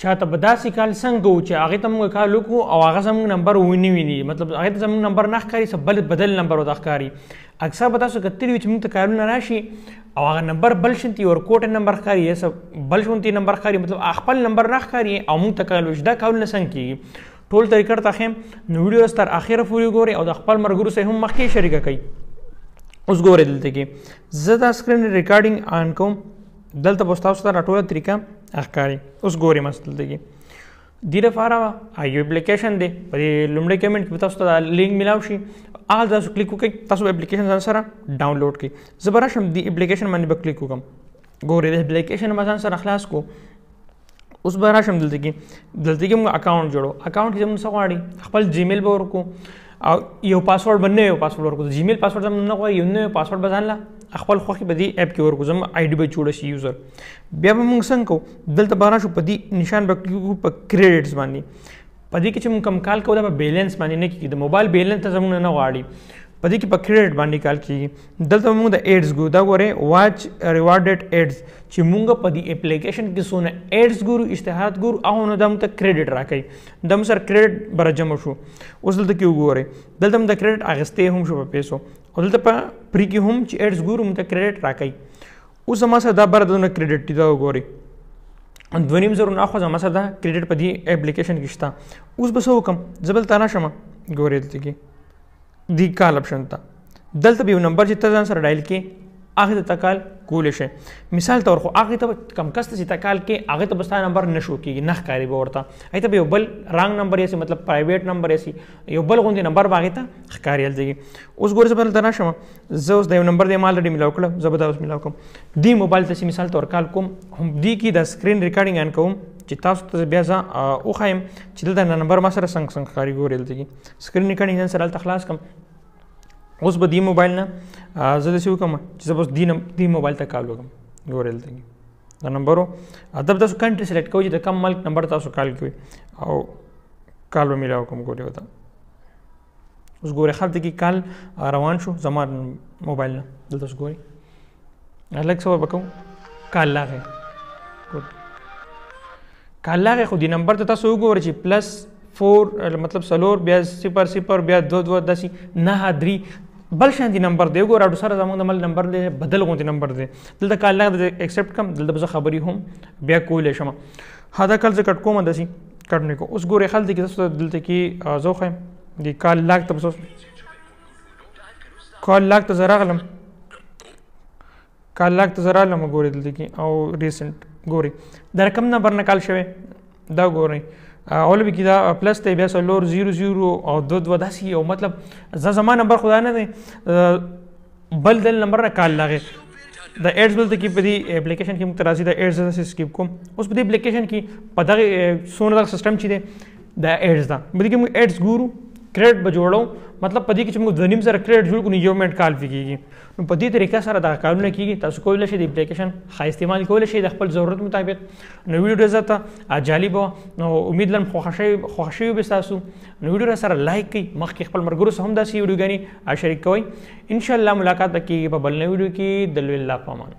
چاته به داسې کال څنګه و چې هغه ته موږ کال وکړو او هغه زموږ نمبر ونی ویني مطلب هغه ته زموږ نمبر نه ښکاري څه بل بدل نمبر ودا ښکاري اکثر به تاسو کتلی چې موږ ته کارونه راشي او هغه نمبر بل شنتی ور کوټ نمبر ښکاري یا څه بل شنتی نمبر ښکاري مطلب خپل نمبر نه ښکاري او موږ ته کال وشدا کول نه څنګه کیږي ټول طریقه ته هم نو ویډیو ستر اخیره پورې ګوري او د خپل مرګرو سره هم مخکې شریکه کړئ اوس ګورئ دلته کې زه دا سکرین ریکارډینګ آن کوم دلته به تاسو ته ټوله طریقه اخکاری اوس ګوري مسل دی دې لپاره ایو اپلیکیشن دی په لومړی کمنټ کې تاسو ته لینک ملاو شي آل تاسو کلیک وکړئ تاسو اپلیکیشن ځان سره ډاونلوډ کړئ زبر شم دی اپلیکیشن باندې کلیک وکم ګوري د اپلیکیشن مزان سره خلاص کو اوس به راشم دلته کې دلته کې موږ اکاؤنٹ جوړو اکاؤنٹ کې موږ څه غواړي خپل جیمیل به ورکو یو پاسورډ باندې یو پاسورډ ورکو جیمیل پاسورډ زم نه غواړي یو نوې پاسورډ بزانله خپل خوخي بدی اپ کې ورکو زم آی ډی به جوړ شي یوزر بیا به موږ څنګه کو دلته بارا شو پدی نشان بکیو په کریډټس باندې پدې کې چې موږ کم کال کوو دا بیلانس باندې نه کیږي د موبایل بیلانس ته زمونږ نه غواړي په دې کې په کریډټ باندې کال کیږي دلته موږ د ایډز ګو دا ګوره واچ ریوارډډ ایډز چې موږ په دې اپلیکیشن کې سونه ایډز ګورو اشتهارات ګورو او نو دم ته کریډټ راکړي دم سر کریډټ بر جمع شو اوس دلته کې وګوره دلته موږ د کریډټ اغسته هم شو په پیسو او دلته په پری کې هم چې ایډز ګورو موږ ته کریډټ راکړي اوس ما سره دا بر دونه کریډټ دی دا وګوره دونیم زر نه خو زما سره دا کریډټ په دې اپلیکیشن کې شته اوس به څه وکم زبل تانا شمه ګورې دلته کې دی کال اپشن ته دلته به یو نمبر چې ته ځان سره ډایل کې هغه ته تکال کول شي مثال تور خو هغه ته کم کس ته تکال کې هغه ته بستا نمبر نشو کیږي نه ښکاری به ورته ایته به یو بل رانګ نمبر یې مطلب پرایویټ نمبر یې یو بل غوندي نمبر باغې ته ښکاری لږي اوس ګورځ بدل تر نشم زه اوس د یو نمبر دې مال دې ملاو کړم زه به دا اوس ملاو کوم دی موبایل ته مثال تور کال کوم هم دی کی د سکرین ریکارډینګ ان کوم چې تاسو ته بیا ځا او خایم چې دلته نمبر ما سره څنګه څنګه کاری ګورې دلته سکرین نکړی نن سره تخلاص کم اوس به دی موبایل نه زه د څه کوم چې زه بس دی دی موبایل ته کال وکم ګورې دلته دا نمبرو ادب تاسو کنټری سلیکټ کوئ چې د کم ملک نمبر تاسو کال کوي او کال به میلاو کوم ګورې وته اوس ګوره خپ دګي کال روان شو زما موبایل نه دلته اوس ګوري الګ سو وکم کال لاغه ګوري کالاغه خو دی نمبر ته تاسو وګورئ چې پلس 4 مطلب سلور بیا 0 0 بیا 2 2 10 نه درې بل شان دی نمبر دی وګور اډو سره زموږ د مل نمبر دی بدل غونډي نمبر دی دلته کالاغه د ایکسپټ کم دلته به خبري هم بیا کولې شمه هدا کل ز کټ کوم دسی کټ نه کو اوس ګورې خل دی کې تاسو دلته کې زوخه دی کالاغه تاسو کالاغه ته زراغلم کالاغه ته زراغلم ګورې دلته کې او ریسنت ګوري دا رقم نمبر نقل شوی دا ګورئ اول به کې دا پلس ته بیا سلور 00 او 22 داسې یو مطلب ز زما نمبر خدا نه دی بل دل نمبر نه کال لاغې د ایډز بل کې په دې اپلیکیشن کې مترازي د ایډز سره سکیپ کوم اوس په دې اپلیکیشن کې په دغه سونر سیستم چې دی د ایډز دا مې کې موږ ایډز ګورو کرېټ به جوړو مطلب په دې کې چې موږ د نیم سره کرېټ جوړ کړو نو یو منټ کال کېږي نو په دې طریقه سره دا کارونه کېږي تاسو کولی شئ د اپلیکیشن ښه استعمال کولی شئ د خپل ضرورت مطابق نو ویډیو ډېر زیاته جالب نو امید لرم خوښ شوي خوښ شوي به تاسو نو ویډیو سره لایک کړئ مخکې خپل ملګرو سره هم داسې ویډیوګانې شریک کوئ ان شاء الله ملاقات به کېږي په بل نوې ویډیو کې د لوی الله په امان